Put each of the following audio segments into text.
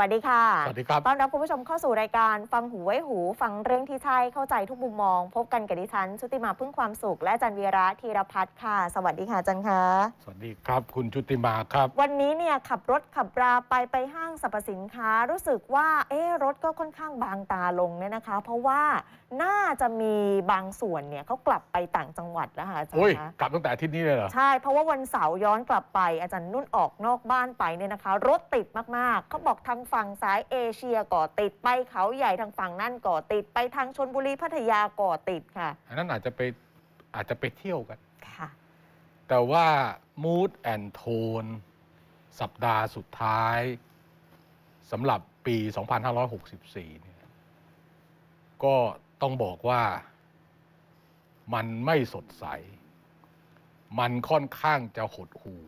วัสดีค่ะ สวัสดีครับต้อนรับคุณผู้ชมเข้าสู่รายการฟังหูไว้หูฟังเรื่องที่ใช่เข้าใจทุกมุมมอง พบกันกับดิฉันชุติมาพึ่งความสุขและจันวีระธีรพัฒน์ค่ะ สวัสดีค่ะจันค่ะสวัสดีครับคุณชุติมาครับ วันนี้เนี่ยขับรถขับราไปไปห้างสรรพสินค้า รู้สึกว่าเอ๊รถก็ค่อนข้างบางตาลงเนี่ยนะคะ เพราะว่าน่าจะมีบางส่วนเนี่ยเขากลับไปต่างจังหวัดแล้วค่ะอาจารย์ะกลับตั้งแต่ที่นี่เลยเหรอ ใช่เพราะว่าวันเสาร์ย้อนกลับไปอาจารย์นุ่นออกนอกบ้านไปเนี่ยนะคะ รถติดมากๆเขาบอกทางฝั่งสายเอเชียก่อติดไปเขาใหญ่ทางฝั่งนั่นก่อติด ไปทางชนบุรีพัทยาก่อติดค่ะอันนั้นอาจจะไปอาจจะไปเที่ยวกัน ค่ะ แต่ว่า Mood and Tone สัปดาห์สุดท้ายสำหรับปี 2564เนี่ยก็ต้องบอกว่ามันไม่สดใส มันค่อนข้างจะหดหู่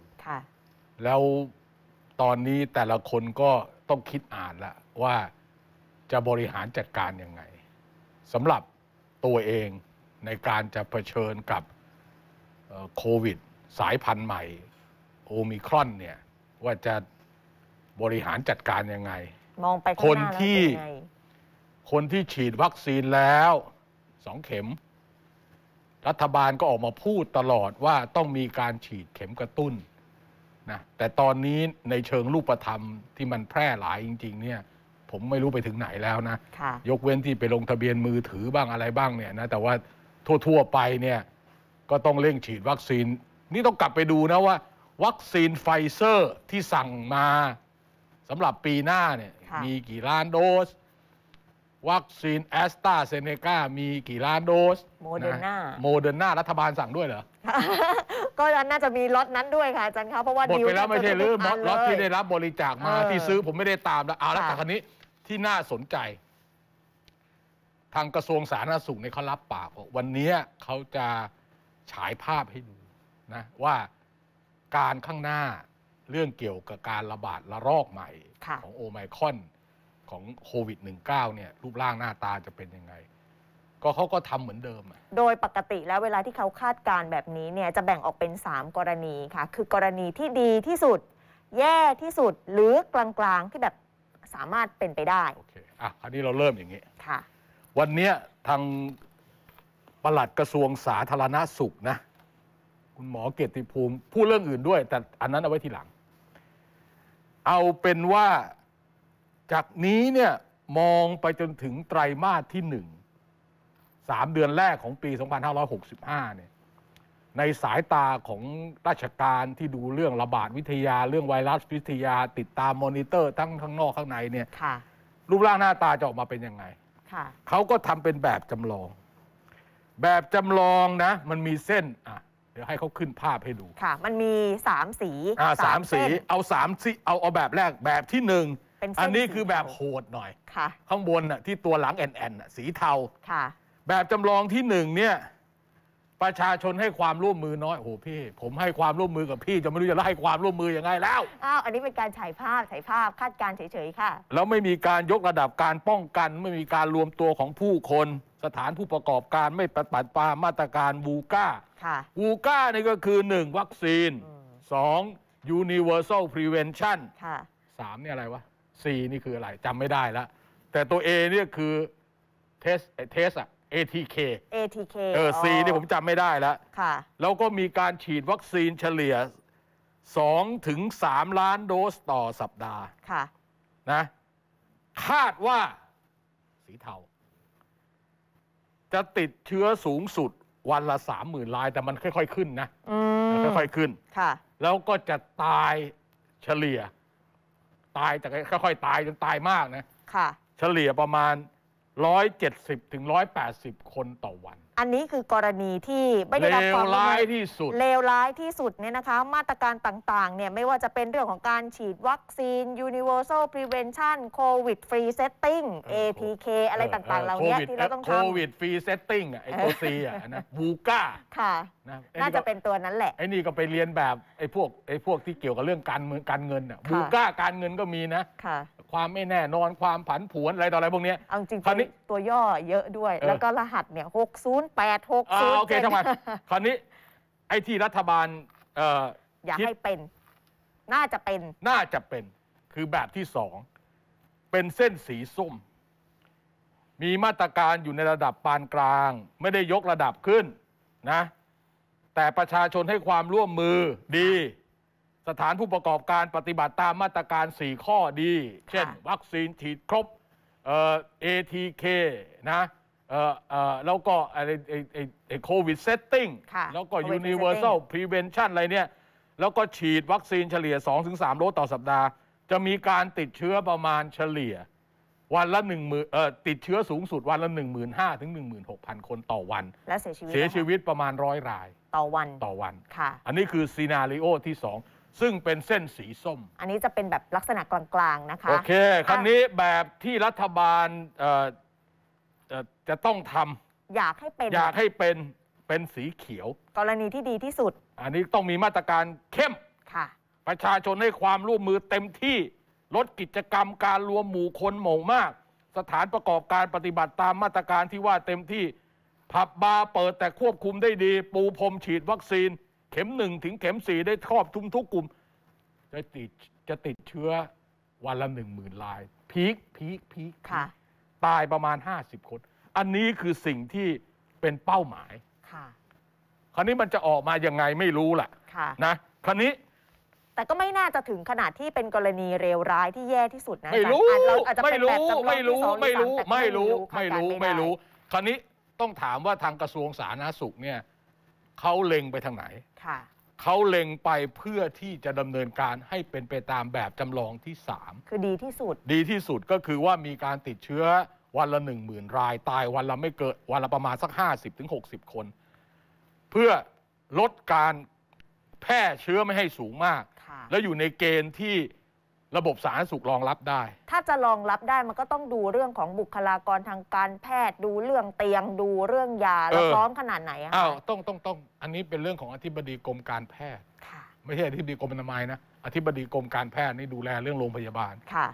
แล้วตอนนี้แต่ละคนก็ต้องคิดอ่านละว่าจะบริหารจัดการยังไงสำหรับตัวเองในการจะะเผชิญกับโควิด สายพันธุ์ใหม่ โอมิครอนเนี่ยว่าจะบริหารจัดการยังไงมองไปคนที่คนที่ฉีดวัคซีนแล้วสองเข็ม รัฐบาลก็ออกมาพูดตลอดว่าต้องมีการฉีดเข็มกระตุ้นนะแต่ตอนนี้ในเชิงรูปธรรมที่มันแพร่หลายจริงๆเนี่ยผมไม่รู้ไปถึงไหนแล้วนะยกเว้นที่ไปลงทะเบียนมือถือบ้างอะไรบ้างเนี่ยนะแต่ว่าทั่ว ๆ ไปเนี่ยก็ต้องเร่งฉีดวัคซีน นี่ต้องกลับไปดูนะว่า วัคซีนไฟเซอร์ที่สั่งมาสำหรับปีหน้าเนี่ยมีกี่ล้านโดส วัคซีนแอสตราเซเนกามีกี่ล้านโดสโมเดอร์นาโมเดอร์นารัฐบาลสั่งด้วยเหรอก็น่าจะมีล็อตนั้นด้วยค่ะอาจารย์คะเพราะว่าหมดไปแล้วไม่ใช่หรือล็อตล็อตที่ได้รับบริจาคมา ที่ซื้อผมไม่ได้ตามแล้วเอาละแต่คันนี้ที่น่าสนใจ ทางกระทรวงสาธารณสุขเนี่ยเขารับปากว่าวันนี้เขาจะฉายภาพให้ดูนะว่าการข้างหน้าเรื่องเกี่ยวกับการระบาดระลอกใหม่ ของโอไมคอนของโควิด -19 เนี่ยรูปร่างหน้าตาจะเป็นยังไงก็เขาก็ทำเหมือนเดิม โดยปกติแล้วเวลาที่เขาคาดการแบบนี้เนี่ยจะแบ่งออกเป็น 3 กรณีค่ะคือกรณีที่ดีที่สุด แย่ที่สุดหรือกลางๆที่แบบสามารถเป็นไปได้โอเคอ่ะคราวนี้เราเริ่มอย่างนี้ค่ะวันนี้ทางปลัดกระทรวงสาธารณาสุขนะคุณหมอเกติภูมิพูดเรื่องอื่นด้วย แต่อันนั้นเอาไว้ทีหลัง เอาเป็นว่าจากนี้เนี่ยมองไปจนถึงไตรมาสที่หนึ่งสามเดือนแรกของปี 2565 เนี่ย ในสายตาของราชการที่ดูเรื่องระบาดวิทยาเรื่องไวรัสวิทยาติดตามมอนิเตอร์ ทั้งข้างนอกข้างในเนี่ยรูปร่างหน้าตาจะออกมาเป็นยังไงเขาก็ทำเป็นแบบจำลอง แบบจำลองนะ มันมีเส้น อ่ะ เดี๋ยวให้เขาขึ้นภาพให้ดู ค่ะ มันมีสามสีอ่าสามสี เอาสามสีเอาเอาแบบแรกแบบที่หนึ่งอันนี้คือแบบโหดหน่อย ค่ะ ข้างบนน่ะที่ตัวหลังแอนแอนสีเทา ค่ะแบบจำลองที่หนึ่งเนี่ยประชาชนให้ความร่วมมือน้อย โอ้โหพี่ ผมให้ความร่วมมือกับพี่จะไม่รู้จะให้ความร่วมมืออยังไงแล้วอ้าวอันนี้เป็นการฉายภาพฉายภาพคาดการเฉยๆ ค่ะ แล้วไม่มีการยกระดับการป้องกันไม่มีการรวมตัวของผู้คน สถานผู้ประกอบการไม่ปฏิบัติตามมาตรการวูก้าวูก้านี่ก็คือหนึ่งวัคซีนสอง universal prevention สามนี่อะไรวะสี่นี่คืออะไรจำไม่ได้ละแต่ตัวเอเนี่ยคือเทสเทสอะ ATK ATK เออ C นี่ผมจำไม่ได้แล้วค่ะแล้วก็มีการฉีดวัคซีนเฉลี่ย2ถึง3ล้านโดสต่อสัปดาห์ค่ะนะ คาดว่าสีเทาจะติดเชื้อสูงสุดวันละสามหมื่นราย แต่มันค่อย ๆ ขึ้นนะค่อยๆขึ้นค่ะแล้วก็จะตายเฉลี่ยตายแต่ค่อยๆตายจนตายมากนะค่ะเฉลี่ยประมาณ170ถึง180 คนต่อวัน อันนี้คือกรณีที่ไม่ได้เรับความร้ายที่สุด เลวร้ายที่สุดเนี่ยนะคะ มาตรการต่างๆเนี่ยไม่ว่าจะเป็นเรื่องของการฉีดวัคซีน universal prevention covid free setting APK อะไรต่างๆเหล่านี้ที่เราต้องทำ covid f r e e s e t t i n g ไอ้ตัวซีอ่ะนะบูก้าค่ะน่าจะเป็นตัวนั้นแหละไอ้นี่ก็ไปเรียนแบบไอ้พวกไอ้พวกที่เกี่ยวกับเรื่องการเงินงการเงินอ่ะ่ะบูก้าการเงินก็มีนะค่ะความไม่แน่นอนความผันผวนอะไรต่ออะไรพวกนี้เอาจริงคราวนี้ตัวย่อเยอะด้วย แล้วก็รหัสเนี่ยหกศูนย์แปดหกศูนย์โอเคทำไมคราวนี้ ไอ้ที่รัฐบาลอยากให้เป็น น่าจะเป็น น่าจะเป็น คือแบบที่สอง เป็นเส้นสีส้ม มีมาตรการอยู่ในระดับปานกลาง ไม่ได้ยกระดับขึ้น นะ แต่ประชาชนให้ความร่วมมือดีสถานผู้ประกอบการปฏิบัติตามมาตรการ 4 ข้อดี เช่น วัคซีนฉีดครบเอ่อ ATK นะเอ่อเอ่อแล้วก็อะไรอ้ไอ้ไอ้โควิดเซตติ้ง แล้วก็ universal prevention อะไรเนี่ย แล้วก็ฉีดวัคซีนเฉลี่ย 2-3โดสต่อสัปดาห์ จะมีการติดเชื้อประมาณเฉลี่ยวันละ 1 0 0 0 0เอ่อติดเชื้อสูงสุดวันละ 1 5 0 0 0 ถึง 16,000 คนต่อวัน และเสียชีวิตเสียชีวิตประมาณร้อยราย ต่อวันต่อวันค่ะอันนี้คือซีนารีโอที่ 2ซึ่งเป็นเส้นสีส้ม อันนี้จะเป็นแบบลักษณะกลางๆนะคะ โอเคคันนี้แบบที่รัฐบาลจะต้องทำ อยากให้เป็น อยากให้เป็นเป็นสีเขียว กรณีที่ดีที่สุด อันนี้ต้องมีมาตรการเข้ม ค่ะ ประชาชนให้ความร่วมมือเต็มที่ ลดกิจกรรมการรวมหมู่คนหมู่มาก สถานประกอบการปฏิบัติตามมาตรการที่ว่าเต็มที่ ผับบาร์เปิดแต่ควบคุมได้ดี ปูพรมฉีดวัคซีนเข็มหนึ่งถึงเข็มสี่ได้ครอบทุมทุกกลุ่มจะติดจะติดเชื้อวันละหนึ่งหมื่นลายพีคพีคพีคค่ะ ตายประมาณห้าสิบคน อันนี้คือสิ่งที่เป็นเป้าหมายค่ะ คราวนี้มันจะออกมายังไงไม่รู้ละค่ะ นะ คราวนี้ แต่ก็ไม่น่าจะถึงขนาดที่เป็นกรณีเลวร้ายที่แย่ที่สุดนะไม่รู้อเราอาจจะไม่เป็นแบรู้บจำลองไม่รู้สองหไม่รู้แต่ไม่รู้ไม่รู้ไม่รู้ไม่รู้คราวนี้ต้องถามว่าทางกระทรวงสาธารณสุขเนี่ยเขาเล็งไปทางไหนเขาเล็งไปเพื่อที่จะดำเนินการให้เป็นไปตามแบบจำลองที่ 3 คือดีที่สุด ดีที่สุดก็คือว่ามีการติดเชื้อวันละหนึ่งหมื่นราย ตายวันละไม่เกิดวันละประมาณสัก 50-60ถึงคน เพื่อลดการแพร่เชื้อไม่ให้สูงมาก และอยู่ในเกณฑ์ที่ระบบสาธารณสุขรองรับได้ ถ้าจะรองรับได้มันก็ต้องดูเรื่องของบุคลากรทางการแพทย์ดูเรื่องเตียง ดูเรื่องยาแล้วพร้อมขนาดไหนอะอ้าวต้องต้องต้องอันนี้เป็นเรื่องของอธิบดีกรมการแพทย์ไม่ใช่อธิบดีกรมอนามัยนะ อธิบดีกรมการแพทย์นี่ดูแลเรื่องโรงพยาบาล ค่ะ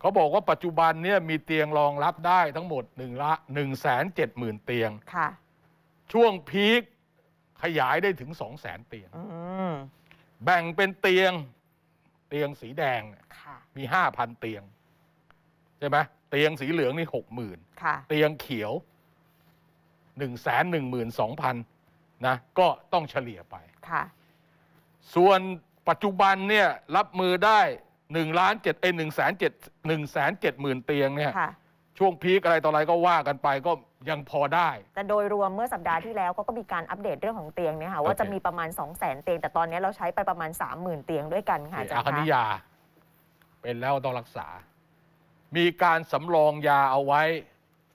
เขาบอกว่าปัจจุบันเนี่ยมีเตียงรองรับได้ทั้งหมดหนึ่งละหนึ่งแสนเจ็ดหมื่นเตียง ค่ะ ช่วงพีคขยายได้ถึงสองแสนเตียงแบ่งเป็นเตียงเตียงสีแดงมีห้าพันเตียงใช่ไหมเตียงสีเหลืองนี่หกหมื่นเตียงเขียวหนึ่งแสนหนึ่งหมื่นสองพันนะก็ต้องเฉลี่ยไปส่วนปัจจุบันเนี่ยรับมือได้หนึ่งล้านเจ็ดเอหนึ่งแสนเจ็ดหนึ่งแสนเจ็ดหมื่นเตียงเนี่ยช่วงพีคอะไรต่ออะไรก็ว่ากันไปก็ยังพอได้ แต่โดยรวมเมื่อสัปดาห์ที่แล้วเขาก็มีการอัปเดตเรื่องของเตียงเนี่ยค่ะว่าจะมีประมาณ2 0 0 0 0 0เตียง แต่ตอนนี้เราใช้ไปประมาณ 30,000 เตียงด้วยกันค่ะอาจารย์อาคณิยา เป็นแล้วต้องรักษา มีการสำรองยาเอาไว้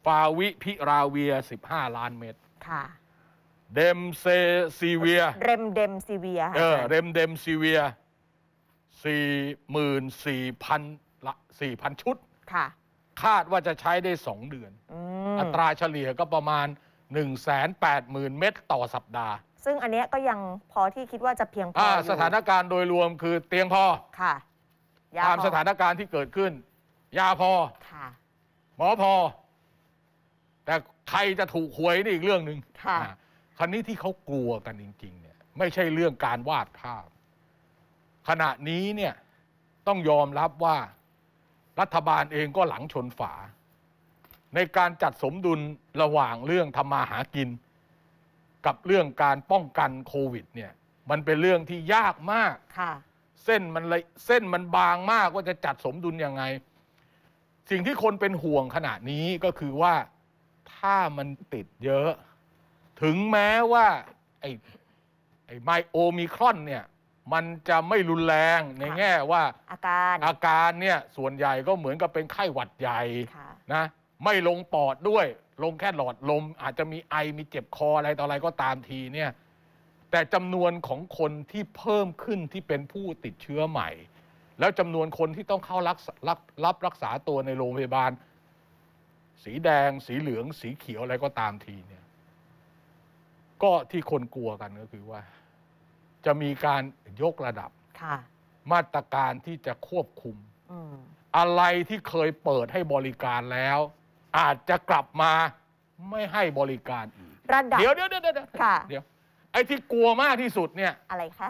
ฟาวิพิราเวีย 15 ล้านเม็ดค่ะเดมเซซีเวียเรมเดมซีเวียเออเรมเดมซีเวีย44,000ละ4,000ชุดค่ะคาดว่าจะใช้ได้สองเดือนอัตราเฉลี่ยก็ประมาณ 180,000 เม็ดต่อสัปดาห์ ซึ่งอันนี้ก็ยังพอที่คิดว่าจะเพียงพออสถานการณ์โดยรวมคือเตียงพอค่ะตามสถานการณ์ที่เกิดขึ้น ยาพอหมอพอ แต่ใครจะถูกหวยนี่อีกเรื่องหนึ่งครันนี้ที่เขากลัวกันจริง ๆ เนี่ย ไม่ใช่เรื่องการวาดภาพขณะนี้เนี่ย ต้องยอมรับว่ารัฐบาลเองก็หลังชนฝา ในการจัดสมดุลระหว่างเรื่องทำมาหากิน กับเรื่องการป้องกันโควิดเนี่ยมันเป็นเรื่องที่ยากมาก เส้นมันเส้นมันบางมากว่าจะจัดสมดุลยังไง สิ่งที่คนเป็นห่วงขณะนี้ก็คือว่าถ้ามันติดเยอะ ถึงแม้ว่าไอ้ไอ้ไมโอมิครอนเนี่ยมันจะไม่รุนแรงในแง่ว่า อาการอาการเนี่ยส่วนใหญ่ก็เหมือนกับเป็นไข้หวัดใหญ่นะ ไม่ลงปอดด้วย ลงแค่หลอดลม อาจจะมีไอมีเจ็บคออะไรต่ออะไรก็ตามทีเนี่ย แต่จำนวนของคนที่เพิ่มขึ้นที่เป็นผู้ติดเชื้อใหม่ แล้วจำนวนคนที่ต้องเข้ารักรับรับรักษาตัวในโรงพยาบาล สีแดงสีเหลืองสีเขียวอะไรก็ตามทีเนี่ย ก็ที่คนกลัวกันก็คือว่าจะมีการยกระดับมาตรการที่จะควบคุม อะไรที่เคยเปิดให้บริการแล้ว อาจจะกลับมาไม่ให้บริการอีกระดับเดี๋ยวเดี๋ยวเดี๋ยวเดี๋ยวไอ้ที่กลัวมากที่สุดเนี่ยอะไรคะ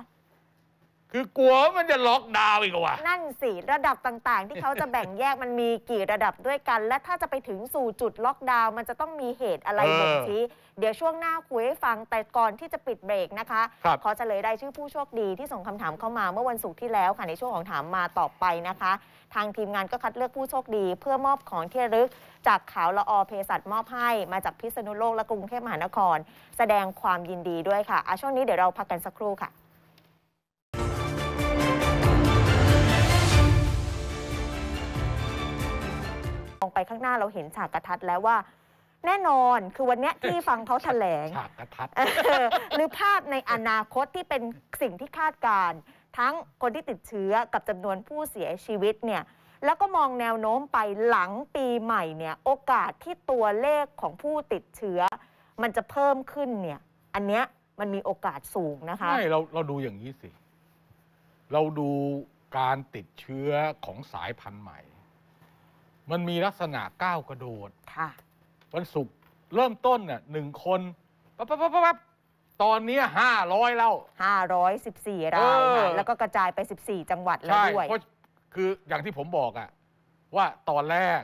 คือกลัวมันจะล็อกดาวอีกว่ะนั่นสิ ระดับต่างๆ ที่เขาจะแบ่งแยกมันมีกี่ระดับด้วยกัน และถ้าจะไปถึงสู่จุดล็อกดาวมันจะต้องมีเหตุอะไรบางทีเดี๋ยวช่วงหน้าคุยให้ฟังแต่ก่อนที่จะปิดเบรกนะคะคขอเฉลยได้ชื่อผู้โชคดีที่ส่งคำถามเข้ามาเมื่อวันศุกร์ที่แล้วค่ะในช่วงของถามมาต่อไปนะคะ ทางทีมงานก็คัดเลือกผู้โชคดีเพื่อมอบของที่ระลึกจากขาวละออเพสัตมอบให้มาจากพิษณุโลกและกรุงเทพมหานคร แสดงความยินดีด้วยค่ะอ่ะช่วงนี้เดี๋ยวเราพักกันสักครู่ค่ะไปข้างหน้าเราเห็นฉากกระทัดแล้วว่า แน่นอนคือวันนี้ที่ฟังเขาแถลงฉากกระทัดหรือภาพในอนาคตที่เป็นสิ่งที่คาดการ ทั้งคนที่ติดเชื้อกับจำนวนผู้เสียชีวิตเนี่ย แล้วก็มองแนวโน้มไปหลังปีใหม่เนี่ย โอกาสที่ตัวเลขของผู้ติดเชื้อ มันจะเพิ่มขึ้นเนี่ย อันเนี้ยมันมีโอกาสสูงนะคะใช่เราเราดูอย่างนี้สิ เราดูการติดเชื้อของสายพันธุ์ใหม่มันมีลักษณะก้าวกระโดดค่ะวันศุกร์เริ่มต้นน่ะหนึ่งคน ปั๊บปั๊บปั๊บปั๊บตอนนี้ห้าร้อยแล้วห้าร้อยสิบสี่ายแล้วก็กระจายไปสสิบี่จังหวัดแล้วด้วยเพราะคืออย่างที่ผมบอกอะว่าตอนแรก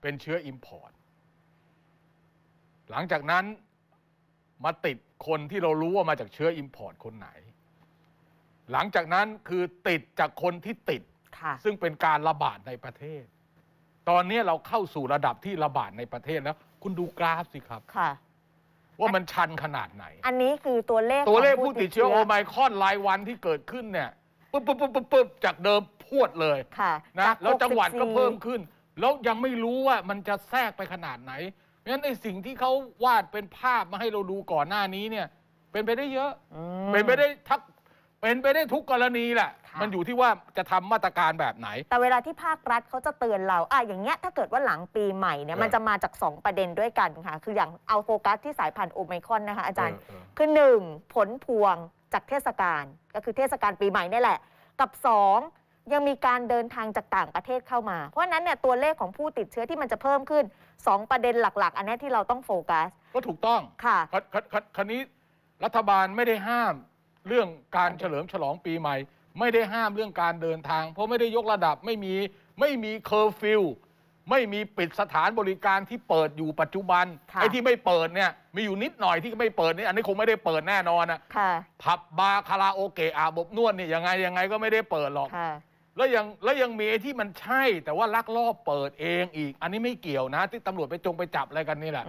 เป็นเชื้ออิมพอร์ตหลังจากนั้นมาติดคนที่เรารู้ว่ามาจากเชื้ออิมพอร์ตคนไหน หลังจากนั้นคือติดจากคนที่ติด ซึ่งเป็นการระบาดในประเทศตอนนี้เราเข้าสู่ระดับที่ระบาดในประเทศแล้ว คุณดูกราฟสิครับค่ะ ว่ามันชันขนาดไหน อันนี้คือตัวเลขตัวเลขผู้ติดเชื้อโอไมคอนรายวันที่เกิดขึ้นเนี่ยปุ๊บปุ๊บปุ๊บปุ๊บจากเดิมพวดเลยค่ะนะแล้วจังหวัดก็เพิ่มขึ้นแล้วยังไม่รู้ว่ามันจะแทรกไปขนาดไหน เพราะฉะนั้นไอ้สิ่งที่เขาวาดเป็นภาพมาให้เราดูก่อนหน้านี้เนี่ย เป็นไปได้เยอะเป็นไปได้ทักเป็นไปได้ทุกกรณีแหละ มันอยู่ที่ว่าจะทำมาตรการแบบไหน แต่เวลาที่ภาครัฐเขาจะเตือนเราอ่ะอย่างเงี้ยถ้าเกิดว่าหลังปีใหม่เนี่ยมันจะมาจาก 2 ประเด็นด้วยกันค่ะ คืออย่างเอาโฟกัสที่สายพันธุ์โอไมคอนนะคะอาจารย์อคือ 1 ผลพวงจากเทศกาลก็คือเทศกาลปีใหม่นี่แหละ กับ2ยังมีการเดินทางจากต่างประเทศเข้ามา เพราะฉะนั้นเนี่ยตัวเลขของผู้ติดเชื้อที่มันจะเพิ่มขึ้น2ประเด็นหลัก ๆ อันนี้ที่เราต้องโฟกัส ก็ถูกต้อง ค่ะ ครั้คันนี้รัฐบาลไม่ได้ห้ามเรื่องการเฉลิมฉลองปีใหม่ ไม่ได้ห้ามเรื่องการเดินทาง เพราะไม่ได้ยกระดับไม่มีไม่มีเคอร์ฟิวไม่มีปิดสถานบริการที่เปิดอยู่ปัจจุบันไอ้ที่ไม่เปิดเนี่ย มีอยู่นิดหน่อยที่ไม่เปิดนี่อันนี้คงไม่ได้เปิดแน่นอน่ะผับบาร์คาราโอเกะอาบอบนวดนี่ยังไงยังไงก็ไม่ได้เปิดหรอกแล้วยังแล้วยังมีไอ้ที่มันใช่แต่ว่าลักลอบเปิดเองอีก อันนี้ไม่เกี่ยวนะ ที่ตำรวจไปจงไปจับอะไรกันนี่แหละ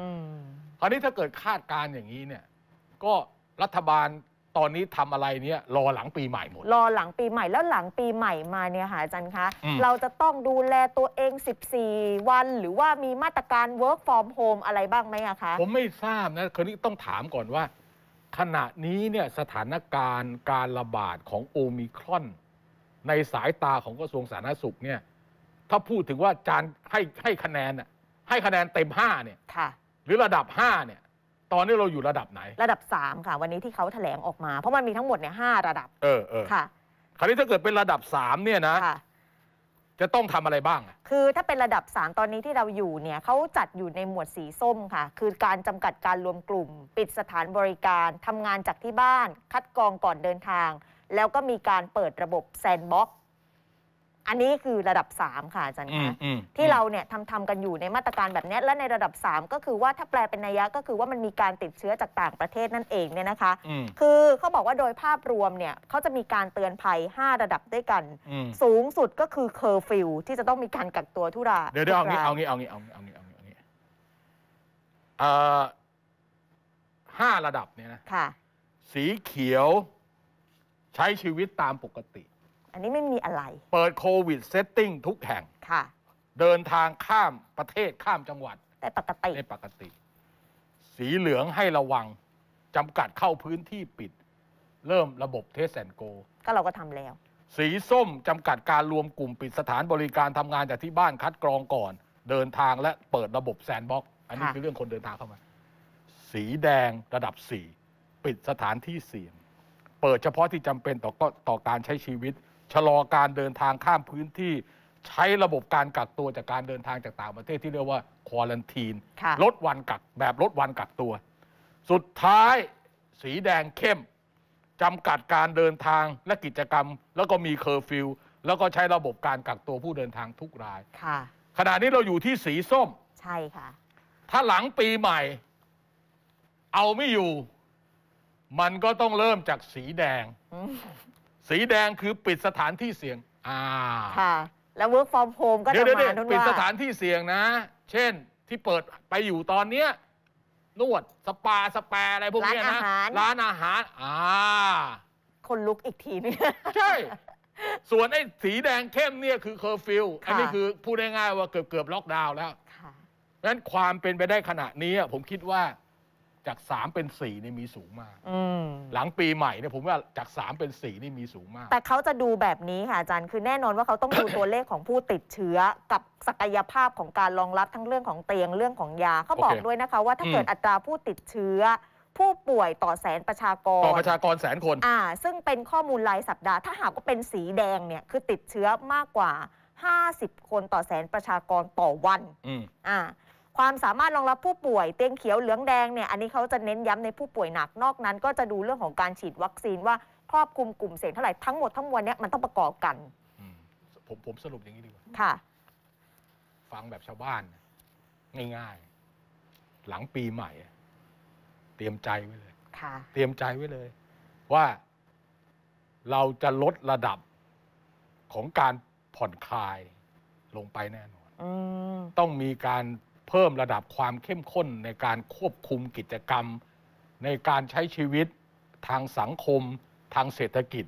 คราวนี้ถ้าเกิดคาดการอย่างนี้เนี่ย ก็รัฐบาลตอนนี้ทำอะไรเนี่ยรอหลังปีใหม่หมด รอหลังปีใหม่แล้วหลังปีใหม่มาเนี่ยค่ะอาจารย์คะ เราจะต้องดูแลตัวเอง 14 วัน หรือว่ามีมาตรการ work from home อะไรบ้างไหมอะคะ ผมไม่ทราบนะคืนนี้ต้องถามก่อนว่า ขณะนี้เนี่ยสถานการณ์การระบาดของโอมิครอน ในสายตาของกระทรวงสาธารณสุขเนี่ยถ้าพูดถึงว่าจานให้ให้คะแนน ให้คะแนนเต็มห้าเนี่ยหรือระดับห้าเนี่ยตอนนี้เราอยู่ระดับไหน ระดับ 3 ค่ะ วันนี้ที่เขาแถลงออกมาเพราะมันมีทั้งหมดเนี่ยหระดับ เออเออค่ะคราวนี้ถ้าเกิดเป็นระดับ3เนี่ยนะะจะต้องทำอะไรบ้างคือ ถ้าเป็นระดับ3ตอนนี้ที่เราอยู่เนี่ยเขาจัดอยู่ในหมวดสีส้มค่ะ คือการจำกัดการรวมกลุ่ม ปิดสถานบริการทำงานจากที่บ้าน คัดกรองก่อนเดินทาง แล้วก็มีการเปิดระบบแซนบ็อกอันนี้คือระดับ 3 ค่ะอาจารย์คะที่เราเนี่ยทำทำกันอยู่ในมาตรการแบบนี้และในระดับ 3 ก็คือว่าถ้าแปลเป็นนัยยะก็คือว่ามันมีการติดเชื้อจากต่างประเทศนั่นเองเนี่ยนะคะคือเขาบอกว่าโดยภาพรวมเนี่ยเขาจะมีการเตือนภัย 5 ระดับด้วยกัน สูงสุดก็คือเคอร์ฟิวที่จะต้องมีการกักตัวทุรา เดี๋ยวเดี๋ยวเอางี้เอางี้เอางี้เอางี้เอางี้เอางี้เอห้าระดับเนี่ยนะสีเขียวใช้ชีวิตตามปกติันนี้ไม่มีอะไร เปิดโควิดเซตติ้งทุกแห่ง ค่ะ เดินทางข้ามประเทศข้ามจังหวัดได้ปกติได้ปกติ สีเหลืองให้ระวัง จำกัดเข้าพื้นที่ปิด เริ่มระบบเทสแอนโกก็เราก็ทำแล้ว สีส้มจำกัดการรวมกลุ่มปิดสถานบริการทำงาน จากที่บ้านคัดกรองก่อน เดินทางและเปิดระบบแซนบ็อก อันนี้คือเรื่องคนเดินทางเข้ามาสีแดงระดับสี่ปิดสถานที่เสี่ยงเปิดเฉพาะที่จำเป็นต่อต่อการใช้ชีวิตชะลอการเดินทางข้ามพื้นที่ใช้ระบบการกักตัวจากการเดินทางจากต่าง ประเทศที่เรียกว่าควอลันทีนลดวันกักแบบลดวันกักตัว สุดท้ายสีแดงเข้มจำกัดการเดินทางและกิจกรรม แล้วก็มีเคอร์ฟิวแล้วก็ใช้ระบบการกักตัวผู้เดินทางทุกรายค่ะขณะนี้เราอยู่ที่สีส้มใช่ค่ะถ้าหลังปีใหม่ เอาไม่อยู่ มันก็ต้องเริ่มจากสีแดงสีแดงคือปิดสถานที่เสี่ยง อ่าค่ะ แล้ว work from home ก็ดจะมาเุกวทนปิดสถานที่เสี่ยงนะ เช่นที่เปิดไปอยู่ตอนเนี้ย นวด สปา สแปาอะไรพวกี้นะรี้นอานะหารร้านอาหาร อ่า คนลุกอีกทีนึง ใช่ ส่วนไอ้สีแดงเข้มเนี่ยคือเคอร์ฟิวอันนี้คือพูดง่ายๆว่าเกือบเกือบล็อกดาวน์แล้ว ค่ะงั้นความเป็นไปได้ขณะนี้ผมคิดว่าจากสามเป็นสี่นี่มีสูงมาก หลังปีใหม่เนี่ยผมว่าจากสามเป็นสี่นี่มีสูงมาก แต่เขาจะดูแบบนี้ค่ะอาจารย์คือแน่นอนว่าเขาต้องดูตัวเลขของผู้ติดเชื้อกับศักยภาพของการรองรับทั้งเรื่องของเตียงเรื่องของยาเขาบอกด้วยนะคะ ว่าถ้าเกิดอัตราผู้ติดเชื้อ ผู้ป่วยต่อแสนประชากรต่อประชากรแสนคน อ่า ซึ่งเป็นข้อมูลรายสัปดาห์ถ้าหากว่าเป็นสีแดงเนี่ยคือติดเชื้อมากกว่า 50 คนต่อแสนประชากรต่อวันอืมอ่าความสามารถรองรับผู้ป่วยเตียงเขียวเหลืองแดงเนี่ยอันนี้เขาจะเน้นย้ำในผู้ป่วยหนักนอกนั้นก็จะดูเรื่องของการฉีดวัคซีนว่าครอบคลุมกลุ่มเสี่ยงเท่าไหร่ ทั้งหมดทั้งมวลเนี่ยมันต้องประกอบกันผมผมสรุปอย่างนี้ดีกว่าค่ะฟังแบบชาวบ้าน ง่าย ๆ หลังปีใหม่ เตรียมใจไว้เลยเตรียมใจไว้เลย ว่า เราจะลดระดับของการผ่อนคลายลงไปแน่นอนต้องมีการเพิ่มระดับความเข้มข้นในการควบคุมกิจกรรม ในการใช้ชีวิตทางสังคมทางเศรษฐกิจ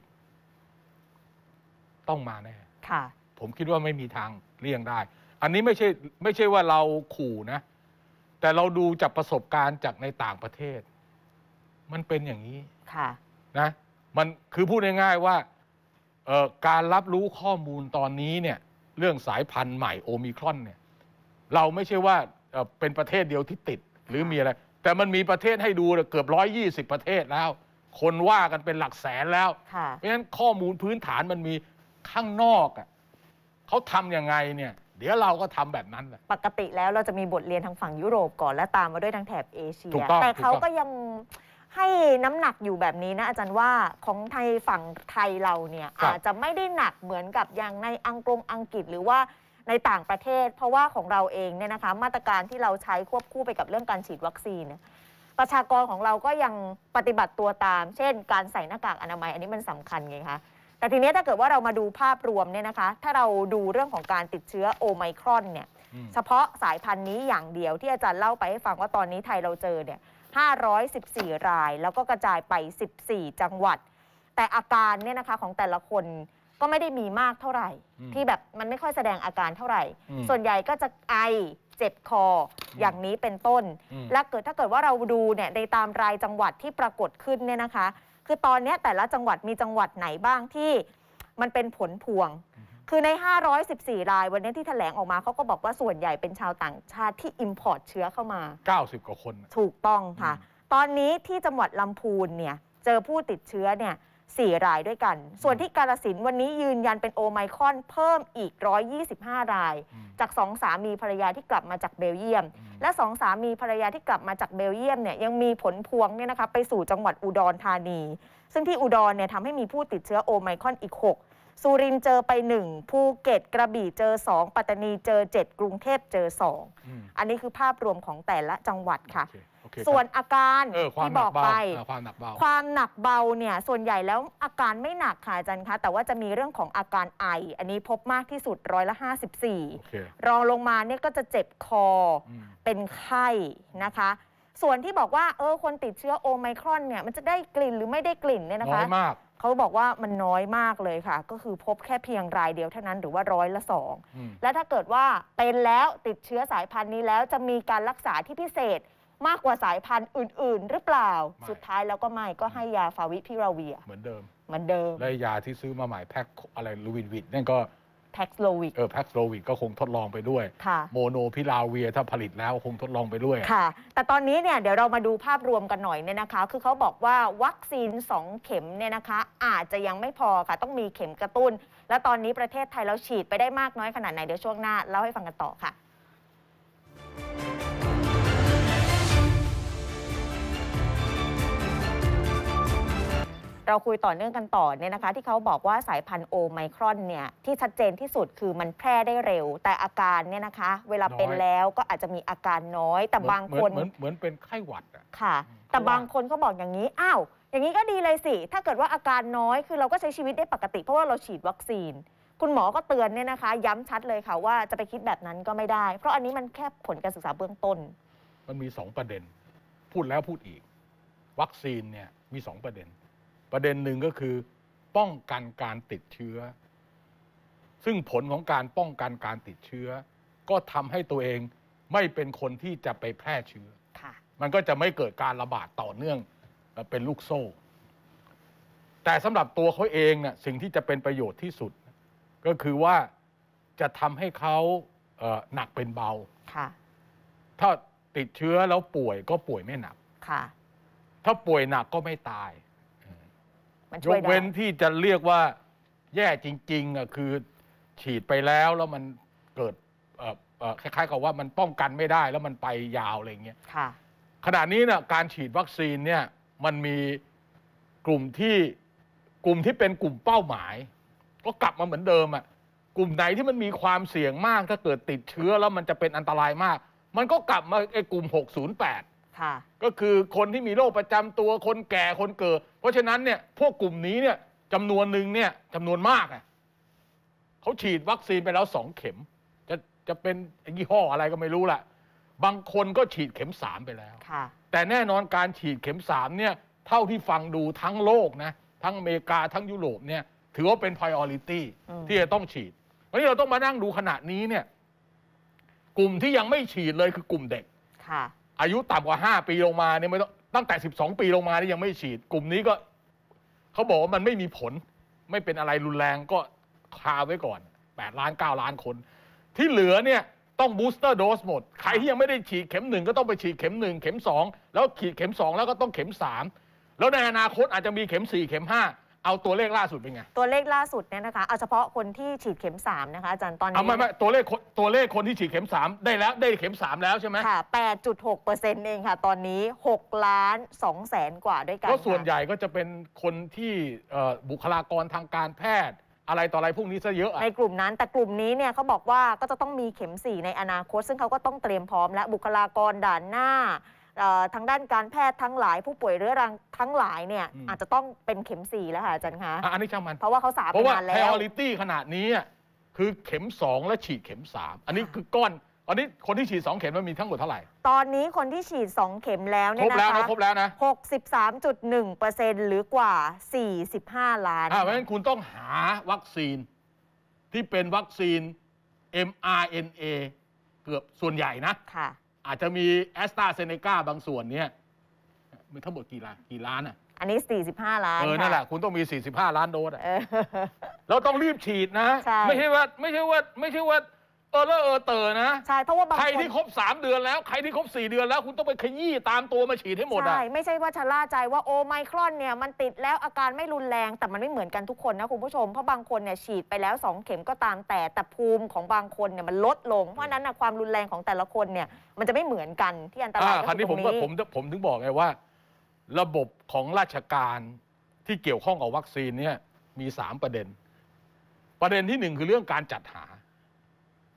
ต้องมาแน่ค่ะ ผมคิดว่าไม่มีทางเลี่ยงได้ อันนี้ไม่ใช่ไม่ใช่ว่าเราขู่นะ แต่เราดูจากประสบการณ์จากในต่างประเทศ มันเป็นอย่างนี้ค่ะนะมันคือพูดง่ายๆว่า การรับรู้ข้อมูลตอนนี้เนี่ย เรื่องสายพันธุ์ใหม่โอมิครอนเนี่ยเราไม่ใช่ว่าเป็นประเทศเดียวที่ติดหรือมีอะไร แต่มันมีประเทศให้ดูเกือบร้อยยี่สิบประเทศแล้ว คนว่ากันเป็นหลักแสนแล้วเพราะฉะนั้นข้อมูลพื้นฐานมันมีข้างนอกอ่ะเขาทำยังไงเนี่ย เดี๋ยวเราก็ทำแบบนั้นแหละปกติแล้วเราจะมีบทเรียนทางฝั่งยุโรปก่อนและตามมาด้วยทางแถบเอเชียแต่เขาก็ยังให้น้ำหนักอยู่แบบนี้นะ อาจารย์ว่าของไทยฝั่งไทยเราเนี่ยอาจจะไม่ได้หนักเหมือนกับอย่างในอังกฤษอังกฤษหรือว่าในต่างประเทศเพราะว่าของเราเองเนี่ยนะคะมาตรการที่เราใช้ควบคู่ไปกับเรื่องการฉีดวัคซีน ประชากรของเราก็ยังปฏิบัติตัวตาม เช่น การใส่หน้ากากอนามัยอันนี้มันสำคัญไงคะแต่ทีนี้ถ้าเกิดว่าเรามาดูภาพรวมเนี่ยนะคะ ถ้าเราดูเรื่องของการติดเชื้อโอไมครอนเนี่ยเฉพาะสายพันธุ์นี้อย่างเดียวที่อาจารย์เล่าไปให้ฟังว่าตอนนี้ไทยเราเจอเนี่ย 514 ราย แล้วก็กระจายไป 14 จังหวัด แต่อาการเนี่ยนะคะของแต่ละคนก็ไม่ได้มีมากเท่าไหร่ที่แบบมันไม่ค่อยแสดงอาการเท่าไหร่ ส่วนใหญ่ก็จะไอเจ็บคออย่างนี้เป็นต้น และเกิดถ้าเกิดว่าเราดูเนี่ยในตามรายจังหวัดที่ปรากฏขึ้นเนี่ยนะคะ คือตอนนี้แต่ละจังหวัดมีจังหวัดไหนบ้างที่มันเป็นผลพวงือคือใน 514รายวันนี้ที่แถลงออกมาเขาก็บอกว่าส่วนใหญ่เป็นชาวต่าง ชาติที่ import เชื้อเข้ามา90กว่าคนถูกต้องค่ะ ตอนนี้ที่จังหวัดลำพูนเนี่ยเจอผู้ติดเชื้อเนี่ย4รายด้วยกัน ส่วนที่กาลสินวันนี้ยืนยันเป็นโอไมคอนเพิ่มอีก 125 ราย จากสองสามีภรรยาที่กลับมาจากเบลเยียม และสองสามีภรรยาที่กลับมาจากเบลเยียมเนี่ยยังมีผลพวงเนี่ยนะคะไปสู่จังหวัดอุดรธานี ซึ่งที่อุดรเนี่ยทำให้มีผู้ติดเชื้อโอไมคอนอีก 6 สุรินเจอไป1ภูเก็ตกระบี่เจอ 2 ปัตตานีเจอ 7 กรุงเทพเจอ 2 อันนี้คือภาพรวมของแต่ละจังหวัดค่ะ okay. ส่วนอาการที่บอกไป ความหนักเบา ความหนักเบาเนี่ยส่วนใหญ่แล้วอาการไม่หนักค่ะอาจารย์คะแต่ว่าจะมีเรื่องของอาการไอ อันนี้พบมากที่สุดร้อยละห้าสสิบี่รองลงมาเนี่ยก็จะเจ็บคอเป็นไข้นะคะ ส่วนที่บอกว่าเออคนติดเชื้อโอไมครอนเนี่ยมันจะได้กลิ่นหรือไม่ได้กลิ่นเนี่ยนะคะน้อยมากเขาบอกว่ามันน้อยมากเลยค่ะ ก็คือพบแค่เพียงรายเดียวเท่านั้น หรือว่าร้อยละสองและถ้าเกิดว่าเป็นแล้วติดเชื้อสายพันธุ์นี้แล้วจะมีการรักษาที่พิเศษมากกว่าสายพันธุ์อื่น ๆ หรือเปล่า สุดท้ายแล้วก็ไม่ ก็ให้ยาฟาวิพิราเวีย เหมือนเดิมเหมือนเดิม และยาที่ซื้อมาใหม่แพ็คอะไร ลูวินวิดนั่นก็แพ็กโลวิดเออแพ็คโลวิดก็คงทดลองไปด้วย ค่ะ โมโนพิราเวีย ถ้าผลิตแล้วคงทดลองไปด้วย ค่ะ แต่ตอนนี้เนี่ยเดี๋ยวเรามาดูภาพรวมกันหน่อยเนี่ยนะคะ คือเขาบอกว่าวัคซีน2เข็มเนี่ยนะคะอาจจะยังไม่พอค่ะต้องมีเข็มกระตุ้น และตอนนี้ประเทศไทยเราฉีดไปได้มากน้อยขนาดไหนเดี๋ยวช่วงหน้าเล่าให้ฟังกันต่อค่ะเราคุยต่อเนื่องกันต่อเนี่ยนะคะที่เขาบอกว่าสายพันธุ์โอไมครอนเนี่ยที่ชัดเจนที่สุดคือมันแพร่ได้เร็ว แต่อาการเนี่ยนะคะ เวลาเป็นแล้วก็อาจจะมีอาการน้อยแต่บางคนเหมือนเหมือนเป็นไข้หวัดอะค่ะแต่บางคนเขาบอกอย่างนี้อ้าวอย่างนี้ก็ดีเลยสิถ้าเกิดว่าอาการน้อยคือเราก็ใช้ชีวิตได้ปกติเพราะว่าเราฉีดวัคซีน คุณหมอก็เตือนเนี่ยนะคะ ย้ำชัดเลยค่ะว่าจะไปคิดแบบนั้นก็ไม่ได้ เพราะอันนี้มันแค่ผลการศึกษาเบื้องต้น มันมี 2 ประเด็น พูดแล้วพูดอีก วัคซีนเนี่ยมี 2 ประเด็นประเด็นหนึ่งก็คือ ป้องกันการติดเชื้อ ซึ่งผลของการป้องกันการติดเชื้อ ก็ทำให้ตัวเองไม่เป็นคนที่จะไปแพร่เชื้อ มันก็จะไม่เกิดการระบาดต่อเนื่องเป็นลูกโซ่ แต่สำหรับตัวเขาเองเนี่ยสิ่งที่จะเป็นประโยชน์ที่สุด ก็คือว่าจะทำให้เขาหนักเป็นเบาถ้าติดเชื้อแล้วป่วยก็ป่วยไม่หนักถ้าป่วยหนักก็ไม่ตายมันยช่วยกได้เว้นที่จะเรียกว่าแย่จริงๆอ่ะคือฉีดไปแล้วแล้วมันเกิดคล้ายๆกับว่ามันป้องกันไม่ได้แล้วมันไปยาวอะไรเงี้ย ค่ะขณะนี้เนี่ยการฉีดวัคซีนเนี่ยมันมีกลุ่มที่กลุ่มที่เป็นกลุ่มเป้าหมาย ก็กลับมาเหมือนเดิมอะ่ะกลุ่มไหนที่มันมีความเสี่ยงมากถ้าเกิดติดเชื้อแล้วมันจะเป็นอันตรายมาก มันก็กลับมาไอ้กลุ่ม 608ค่ะก็คือคนที่มีโรคประจำตัวคนแก่คนเกิด เพราะฉะนั้นเนี่ย พวกกลุ่มนี้เนี่ยจำนวนหนึ่งเนี่ยจำนวนมากอ่ะเขาฉีดวัคซีนไปแล้วสองเข็ม จะจะเป็นยี่ห้ออะไรก็ไม่รู้แหละบางคนก็ฉีดเข็มสามไปแล้วแต่แน่นอนการฉีดเข็มสามเนี่ย เท่าที่ฟังดูทั้งโลกนะ ทั้งอเมริกาทั้งยุโรปเนี่ย ถือว่าเป็น priority ที่จะต้องฉีด วันนี้เราต้องมานั่งดูขณะนี้เนี่ย กลุ่มที่ยังไม่ฉีดเลยคือกลุ่มเด็กอายุต่ำกว่า 5 ปีลงมาเนี่ยไม่ต้องตั้งแต่ 12 ปีลงมานี่ยังไม่ฉีดกลุ่มนี้ก็เขาบอกว่ามันไม่มีผลไม่เป็นอะไรรุนแรงก็คาไว้ก่อน 8 ล้าน 9 ล้านคน ที่เหลือเนี่ยต้องบูสเตอร์โดสหมด ใครที่ยังไม่ได้ฉีดเข็มหนึ่งก็ต้องไปฉีดเข็มหนึ่งเข็มสองแล้วฉีดเข็มสองแล้วก็ต้องเข็มสามแล้วในอนาคตอาจจะมีเข็มสี่เข็มห้าเอาตัวเลขล่าสุดเป็นไงตัวเลขล่าสุดเนี่ยนะคะเอาเฉพาะคนที่ฉีดเข็ม3นะคะอาจารย์ตอนนี้เอาไม่ไม่ตัวเลขตัวเลขคนที่ฉีดเข็ม 3 ได้แล้วได้เข็ม 3 แล้วใช่ไหมค่ะแปเปอร์เซ็นต์เองค่ะตอนนี้6ล้าน2แสนกว่าด้วยกันก็ส่วนใหญ่ก็จะเป็นคนที่บุคลากรทางการแพทย์อะไรต่ออะไรพวกนี้ซะเยอะในกลุ่มนั้นแต่กลุ่มนี้เนี่ยเขาบอกว่าก็จะต้องมีเข็ม4 ในอนาคต ซึ่งเขาก็ต้องเตรียมพร้อมและบุคลากรด่านหน้าทางด้านการแพทย์ทั้งหลายผู้ป่วยเรื้อรังทั้งหลายเนี่ยอาจจะต้องเป็นเข็มสี่แล้วค่ะอาจารย์คะอันนี้ช่างมันเพราะว่าเขาสามเพราะว่า priority ขนาดนี้คือเข็มสองและฉีดเข็มสามอันนี้คือก้อนอันนี้คนที่ฉีด2เข็มมันมีทั้งหมดเท่าไหร่ตอนนี้คนที่ฉีด 2 เข็มแล้วเนี่ยนะคะครบแล้วนะครบแล้วนะ63.1เปอร์เซ็นต์หรือกว่า 45ล้านเพราะฉะนั้นคุณต้องหาวัคซีนที่เป็นวัคซีน mRNA เกือบส่วนใหญ่นะค่ะอาจจะมีแอสตราเซเนกาบางส่วนเนี่ยมันทั้งหมดกี่ล้านกี่ล้านอ่ะ อันนี้ 45 ล้าน เออ นั่นแหละ คุณต้องมี 45 ล้านโดสอ่ะ เราต้องรีบฉีดนะ ไม่ใช่ว่าไม่ใช่ว่าไม่ใช่ว่าเออเลอเออเตอนะ ใช่ เพราะว่าบางใครที่ครบ 3 เดือนแล้วใครที่ครบ4เดือนแล้วคุณต้องไปขยี้ตามตัวมาฉีดให้หมดอ่ะใช่ ไม่ใช่ว่าชะล่าใจ ว่าโอไมครอนเนี่ยมันติดแล้วอาการไม่รุนแรงแต่มันไม่เหมือนกันทุกคนนะ คุณผู้ชมเพราะบางคนเนี่ยฉีดไปแล้ว 2 เข็มก็ตามแต่ แต่ภูมิของบางคนเนี่ยมันลดลง เพราะนั้นนะความรุนแรงของแต่ละคนเนี่ย มันจะไม่เหมือนกันที่อันตรายคือตงนี้ผมก็ผมผมถึงบอกไงว่า ระบบของราชการที่เกี่ยวข้องกับวัคซีนเนี่ยมี3ประเด็น ประเด็นที่1คือเรื่องการจัดหา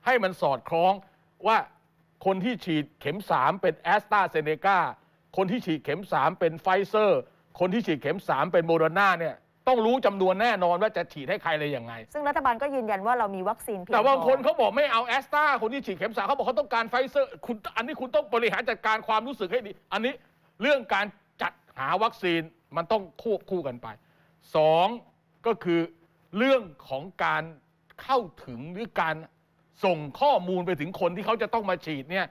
ให้มันสอดคล้องว่าคนที่ฉีดเข็ม3เป็นแอสตราเซเนกา คนที่ฉีดเข็ม3 เป็นไฟเซอร์ คนที่ฉีดเข็ม3 เป็นโมเดอร์นาเนี่ยต้องรู้จำนวนแน่นอนว่าจะฉีดให้ใครเลยอยังไงซึ่งรัฐบาลก็ยืนยันว่าเรามีวัคซีนเพียงพอ แต่ว่าคนเขาบอกไม่เอาแอสตราคนที่ฉีดเข็มสามเขาบอกเขาต้องการไฟเซอร์คุณอันนี้คุณต้องบริหารจัดการความรู้สึกให้ดี อันนี้เรื่องการจัดหาวัคซีนมันต้องควบคู่กันไป2ก็คือเรื่องของการเข้าถึงหรือการส่งข้อมูลไปถึงคนที่เขาจะต้องมาฉีดเนี่ย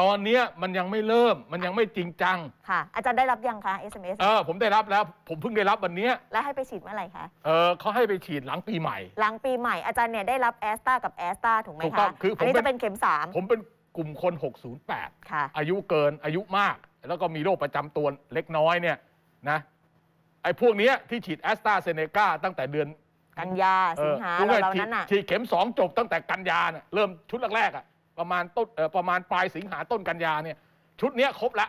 ตอนเนี้มันยังไม่เริ่มมันยังไม่จริงจังค่ะอาจารย์ได้รับยังคะ SMS เออผมได้รับแล้ว ผมเพิ่งได้รับวันนี้แล้วให้ไปฉีดเมื่อไหร่คะเออเขาให้ไปฉีดหลังปีใหม่ หลังปีใหม่อาจารย์เนี่ยได้รับแอสตากับแอสตาถูกไหมคะคือผมนนจะเป็นเข็มสามผมเป็นกลุ่มคน 608 ค่ะ อายุเกินอายุมากแล้วก็มีโรคประจำตัวเล็กน้อยเนี่ยนะไอ้พวกนี้ที่ฉีดแอสตาเซเนกาตั้งแต่เดือนกันยาสิงหาเราเานั้นอ่ะฉีดเข็มสองจบตั้งแต่กันยาเนี่ยเริ่มชุดแรกๆอ่ะประมาณต้นประมาณปลายสิงหาต้นกันยาเนี่ย ชุดเนี้ยครบละ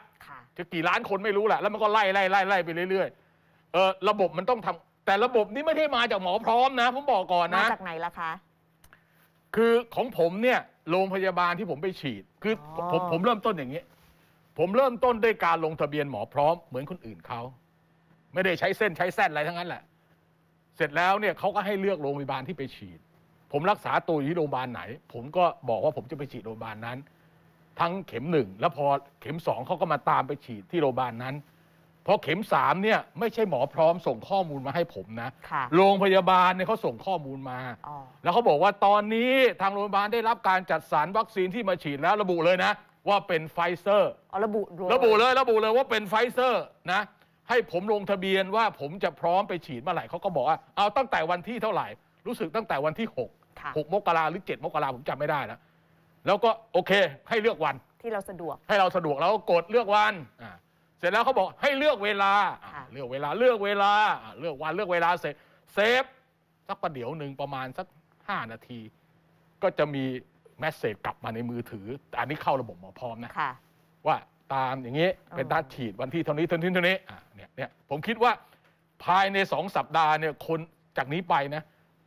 จะกี่ล้านคนไม่รู้แหละแล้วมันก็ไล่ไล่ไล่ไล่ไปเรื่อยๆเออระบบมันต้องทำ แต่ระบบนี้ไม่ได้มาจากหมอพร้อมนะผมบอกก่อนนะมาจากไหนล่ะคะคือของผมเนี่ยโรงพยาบาลที่ผมไปฉีด คือผมผมเริ่มต้นอย่างนี้ ผมเริ่มต้นด้วยการลงทะเบียนหมอพร้อมเหมือนคนอื่นเขาไม่ได้ใช้เส้นใช้แส้นอะไรทั้งนั้นแหละเสร็จแล้วเนี่ยเขาก็ให้เลือกโรงพยาบาลที่ไปฉีด ผมรักษาตัวอยู่ที่โรงพยาบาลไหน ผมก็บอกว่าผมจะไปฉีดโรงพยาบาลนั้น ทั้งเข็มหนึ่งแล้วพอเข็มสองเขาก็มาตามไปฉีดที่โรงพยาบาลนั้นพอเข็มสามเนี่ยไม่ใช่หมอพร้อมส่งข้อมูลมาให้ผมนะะโรงพยาบาลเนี่ยเขาส่งข้อมูลมาแล้วเขาบอกว่าตอนนี้ทางโรงพยาบาลได้รับการจัดสรร วัคซีนที่มาฉีดแล้วระบุเลยนะ ว่าเป็นไฟเซอร์ระบุระบุเลยระบุเลยว่าเป็นไฟเซอร์นะให้ผมลงทะเบียนว่าผมจะพร้อมไปฉีดเมื่อไหร่เขาก็บอกว่าเอาตั้งแต่วันที่เท่าไหร่รู้สึกตั้งแต่วันที่6กหก6มกราหรือ7มกราผมจำไม่ได้แล้วแล้วก็โอเค ให้เลือกวันที่เราสะดวกให้เราสะดวกแล้วก็กดเลือกวันเสร็จแล้วเขาบอกให้เลือกเวลาเลือกเวลาเลือกเวลาเลือกวันเลือกเวลาเสร็จเซฟ สักประเดี๋ยวหนึ่งประมาณสัก5นาที ก็จะมีแมสเซจกลับมาในมือถืออันนี้เข้าระบบหมอพร้อมนะะว่าตามอย่างนี้เป็นนัดฉีดวันที่เท่านี้เท่านี้เท่านี้เนี่ยเนี่ยผมคิดว่าภายในสองสัปดาห์เนี่ยคนจากนี้ไปนะ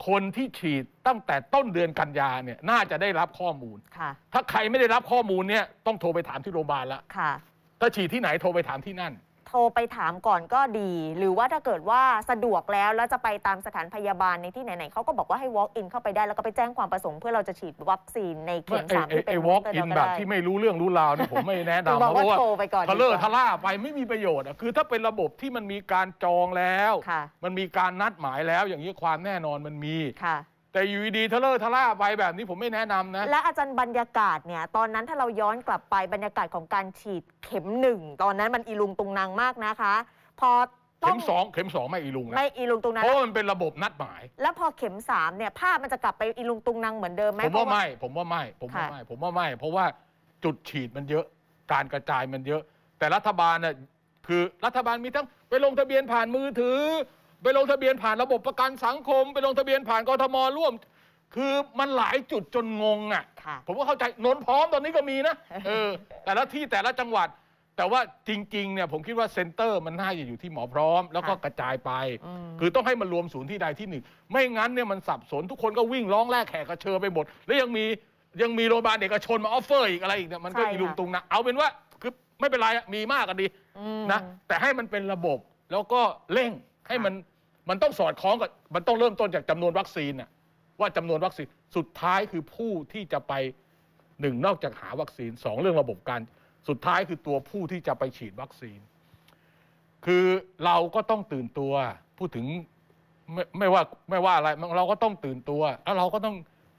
คนที่ฉีดตั้งแต่ต้นเดือนกันยาเนี่ยน่าจะได้รับข้อมูล ถ้าใครไม่ได้รับข้อมูลเนี่ยต้องโทรไปถามที่โรงพยาบาลละถ้าฉีดที่ไหนโทรไปถามที่นั่นโทรไปถามก่อนก็ดีหรือว่าถ้าเกิดว่าสะดวกแล้ว แล้วจะไปตามสถานพยาบาลในที่ไหนๆเขาก็บอกว่าให้ walk in เข้าไปได้แล้วก็ไปแจ้งความประสงค์เพื่อเราจะฉีดวัคซีนในเข็มสามที่เป็น walk in แบบที่ไม่รู้เรื่องรู้ราวนี่ผมไม่แนะนำเพราะว่าทาเลอรทล่าไปไม่มีประโยชน์อ่ะคือถ้าเป็นระบบที่มันมีการจองแล้วมันมีการนัดหมายแล้วอย่างนี้ความแน่นอนมันมีแต่อยู่ดีๆทะเลอะทะล่าไปแบบนี้ผมไม่แนะนำนะ และอาจารย์บรรยากาศเนี่ยตอนนั้นถ้าเราย้อนกลับไปบรรยากาศของการฉีดเข็มหนึ่งตอนนั้นมันอีลุงตุงนางมากนะคะพอเข็มสองเข็มสองไม่อีลุงนะไม่อีลุงตุงนางเพราะมันเป็นระบบนัดหมาย แล้วพอเข็มสามเนี่ยภาพมันจะกลับไปอีลุงตุงนางเหมือนเดิมไหมผมว่าไม่ ผมว่าไม่ ผมว่าไม่ผมว่าไม่ เพราะว่าจุดฉีดมันเยอะการกระจายมันเยอะ แต่รัฐบาลน่ะคือรัฐบาลมีทั้งไปลงทะเบียนผ่านมือถือไปลงทะเบียนผ่านระบบประกันสังคม ไปลงทะเบียนผ่านกทมร่วม คือมันหลายจุดจนงงอ่ะผมก็เข้าใจนนพร้อมตอนนี้ก็มีนะ เออ แต่ละที่แต่ละจังหวัด แต่ว่าจริงๆเนี่ยผมคิดว่าเซ็นเตอร์มันน่าจะอยู่ที่หมอพร้อมแล้วก็กระจายไป คือต้องให้มันรวมศูนย์ที่ใดที่หนึ่ง ไม่งั้นเนี่ยมันสับสนทุกคนก็วิ่งร้องแลกแขกกระเชอไปหมดแล้วยังมียังมีโรงพยาบาลเอกชนมาออฟเฟอร์อีกอะไรอีกเนี่ยมันก็่อีลุงตุงนะเอาเป็นว่าคือไม่เป็นไรมีมากกันดีนะแต่ให้มันเป็นระบบแล้วก็เร่งให้มันมันต้องสอดคล้องกับมันต้องเริ่มต้นจากจำนวนวัคซีนน่ะ ว่าจำนวนวัคซีน สุดท้ายคือผู้ที่จะไปหนึ่งนอกจากหาวัคซีนสองเรื่องระบบการสุดท้ายคือตัวผู้ที่จะไปฉีดวัคซีน คือเราก็ต้องตื่นตัวพูดถึงไม่ไม่ว่าไม่ว่าอะไรเราก็ต้องตื่นตัวแล้วเราก็ต้อง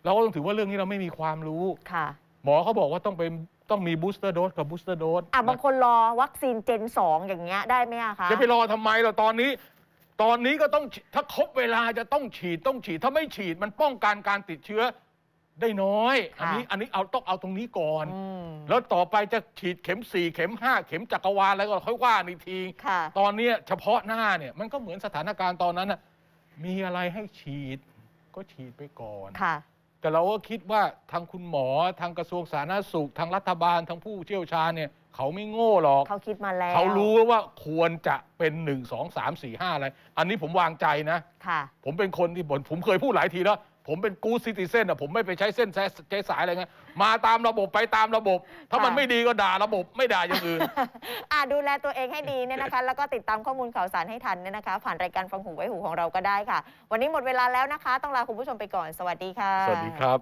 เราก็ต้องถือว่าเรื่องนี้เราไม่มีความรู้ค่ะ หมอเขาบอกว่าต้องไปต้องมีบูสเตอร์โดสกับบูสเตอร์โดสอ่ะบางคนรอวัคซีนเจนสองอย่างเงี้ยได้ไหมคะจะไปรอทำไมเราตอนนี้ตอนนี้ก็ต้องถ้าครบเวลาจะต้องฉีดต้องฉีดถ้าไม่ฉีดมันป้องกันการติดเชื้อได้น้อย อันนี้อันนี้เอาต้องเอาตรงนี้ก่อนแล้วต่อไปจะฉีดเข็มสี่เข็มห้าเข็มจักรวาลอะไรก็ค่อยว่าในทีตอนนี้เฉพาะหน้าเนี่ยมันก็เหมือนสถานการณ์ตอนนั้นนะมีอะไรให้ฉีดก็ฉีดไปก่อน แต่เราก็คิดว่าทางคุณหมอทางกระทรวงสาธารณสุขทางรัฐบาลทางผู้เชี่ยวชาญเนี่ยเขาไม่โง่หรอก เขาคิดมาแล้ว เขารู้ว่าควรจะเป็นหนึ่งสองสามสี่ห้าอะไร อันนี้ผมวางใจนะ ค่ะ ผมเป็นคนที่ผมเคยพูดหลายทีแล้วผมเป็นกู้ซิติเซนอ่ะผมไม่ไปใช้เส้นใช้สายอะไรเงี้ยมาตามระบบไปตามระบบ ถ้ามันไม่ดีก็ด่าระบบไม่ด่าอย่างอื่นอ่าดูแลตัวเองให้ดีเนี่ยนะคะ แล้วก็ติดตามข้อมูลข่าวสารให้ทันเนี่ยนะคะ ผ่านรายการฟังหูไว้หูของเราก็ได้ค่ะ วันนี้หมดเวลาแล้วนะคะ ต้องลาคุณผู้ชมไปก่อนสวัสดีค่ะสวัสดีครับ